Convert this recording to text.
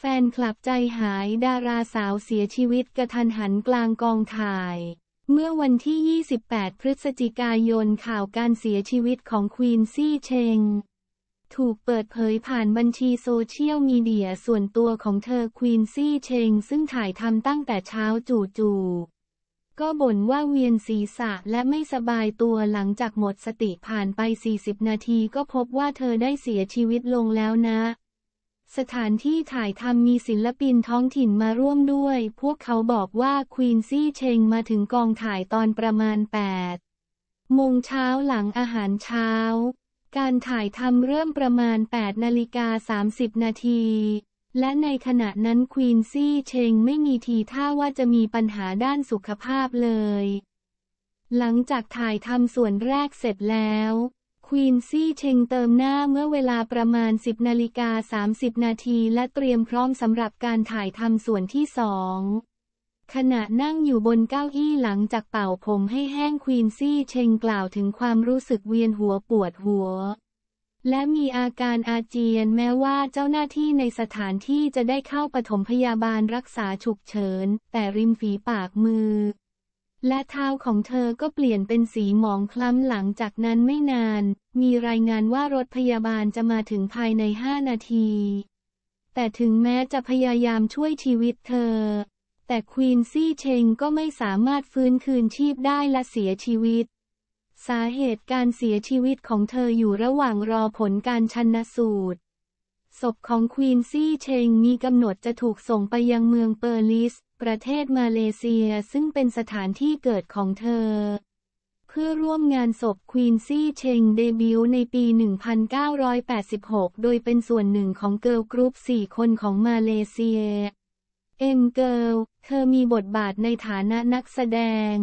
แฟนคลับใจหายดาราสาวเสียชีวิตกระทันหันกลางกองถ่าย เมื่อวันที่ 28 พฤศจิกายนข่าวการเสียชีวิตของควีนซี่เชงถูกเปิดเผยผ่านบัญชีโซเชียลมีเดียส่วนตัวของเธอควีนซี่เชงซึ่งถ่ายทำตั้งแต่เช้าจู่ๆ ก็บ่นว่าเวียนศีรษะและไม่สบายตัวหลังจากหมดสติผ่านไป 40 นาทีก็พบว่าเธอได้เสียชีวิตลงแล้วนะสถานที่ถ่ายทำมีศิลปินท้องถิ่นมาร่วมด้วย พวกเขาบอกว่าควีนซี่เชงมาถึงกองถ่ายตอนประมาณ8โมงเช้าหลังอาหารเช้า การถ่ายทำเริ่มประมาณ8นาฬิกา30นาที และในขณะนั้นควีนซี่เชงไม่มีทีท่าว่าจะมีปัญหาด้านสุขภาพเลย หลังจากถ่ายทำส่วนแรกเสร็จแล้วควีนซี่เชงเติมหน้าเมื่อเวลาประมาณ 10นาฬิกา30 นาทีและเตรียมพร้อมสำหรับการถ่ายทำส่วนที่สองขณะนั่งอยู่บนเก้าอี้หลังจากเป่าผมให้แห้งควีนซี่เชงกล่าวถึงความรู้สึกเวียนหัวปวดหัว และมีอาการอาเจียนแม้ว่าเจ้าหน้าที่ในสถานที่จะได้เข้าปฐมพยาบาลรักษาฉุกเฉิน แต่ริมฝีปากมือและเท้าของเธอก็เปลี่ยนเป็นสีหมองคล้ำหลังจากนั้นไม่นาน มีรายงานว่ารถพยาบาลจะมาถึงภายในห้านาที แต่ถึงแม้จะพยายามช่วยชีวิตเธอ แต่ควีนซี่เชงก็ไม่สามารถฟื้นคืนชีพได้และเสียชีวิต สาเหตุการเสียชีวิตของเธออยู่ระหว่างรอผลการชันสูตร ศพของควีนซี่เชงมีกำหนดจะถูกส่งไปยังเมืองเปอร์ลิสประเทศมาเลเซียซึ่งเป็นสถานที่เกิดของเธอ เพื่อร่วมงานศพควีนซี่เชงเดบิวในปี 1986 โดยเป็นส่วนหนึ่งของเกิร์ลกรุ๊ป4คนของมาเลเซีย เอ็มเกิร์ลเธอมีบทบาทในฐานะนักแสดง